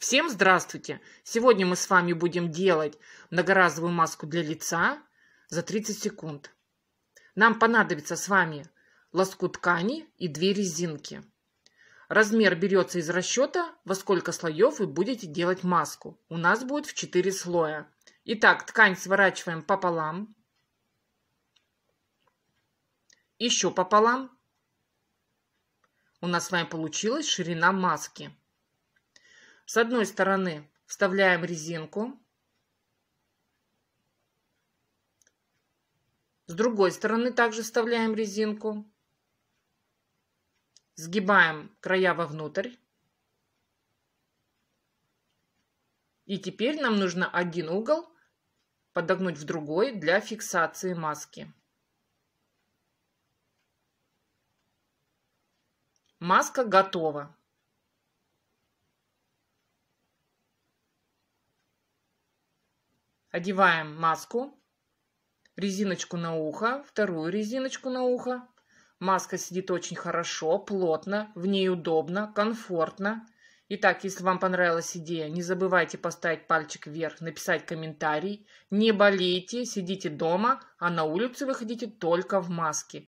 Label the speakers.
Speaker 1: Всем здравствуйте! Сегодня мы с вами будем делать многоразовую маску для лица за 30 секунд. Нам понадобится с вами лоскут ткани и две резинки. Размер берется из расчета, во сколько слоев вы будете делать маску. У нас будет в 4 слоя. Итак, ткань сворачиваем пополам. Еще пополам. У нас с вами получилась ширина маски. С одной стороны вставляем резинку, с другой стороны также вставляем резинку, сгибаем края вовнутрь. И теперь нам нужно один угол подогнуть в другой для фиксации маски. Маска готова. Одеваем маску, резиночку на ухо, вторую резиночку на ухо. Маска сидит очень хорошо, плотно, в ней удобно, комфортно. Итак, если вам понравилась идея, не забывайте поставить пальчик вверх, написать комментарий. Не болейте, сидите дома, а на улицу выходите только в маске.